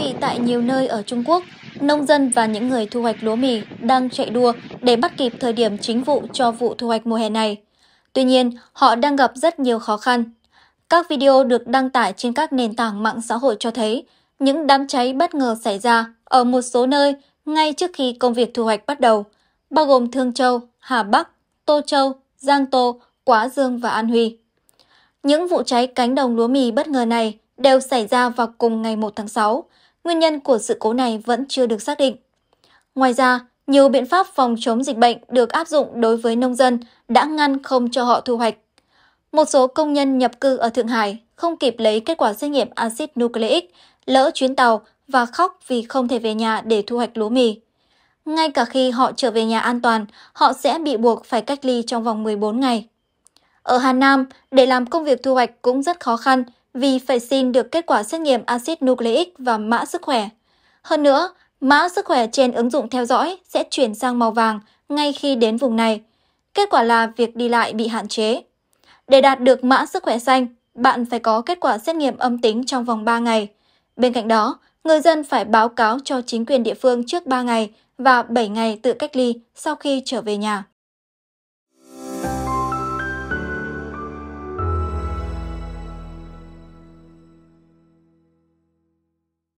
vì tại nhiều nơi ở Trung Quốc, nông dân và những người thu hoạch lúa mì đang chạy đua để bắt kịp thời điểm chính vụ cho vụ thu hoạch mùa hè này. Tuy nhiên, họ đang gặp rất nhiều khó khăn. Các video được đăng tải trên các nền tảng mạng xã hội cho thấy những đám cháy bất ngờ xảy ra ở một số nơi ngay trước khi công việc thu hoạch bắt đầu, bao gồm Thương Châu, Hà Bắc, Tô Châu, Giang Tô, Quá Dương và An Huy. Những vụ cháy cánh đồng lúa mì bất ngờ này đều xảy ra vào cùng ngày 1 tháng 6, nguyên nhân của sự cố này vẫn chưa được xác định. Ngoài ra, nhiều biện pháp phòng chống dịch bệnh được áp dụng đối với nông dân đã ngăn không cho họ thu hoạch. Một số công nhân nhập cư ở Thượng Hải không kịp lấy kết quả xét nghiệm axit nucleic, lỡ chuyến tàu và khóc vì không thể về nhà để thu hoạch lúa mì. Ngay cả khi họ trở về nhà an toàn, họ sẽ bị buộc phải cách ly trong vòng 14 ngày. Ở Hà Nam, để làm công việc thu hoạch cũng rất khó khăn vì phải xin được kết quả xét nghiệm axit nucleic và mã sức khỏe. Hơn nữa, mã sức khỏe trên ứng dụng theo dõi sẽ chuyển sang màu vàng ngay khi đến vùng này. Kết quả là việc đi lại bị hạn chế. Để đạt được mã sức khỏe xanh, bạn phải có kết quả xét nghiệm âm tính trong vòng 3 ngày. Bên cạnh đó, người dân phải báo cáo cho chính quyền địa phương trước 3 ngày và 7 ngày tự cách ly sau khi trở về nhà.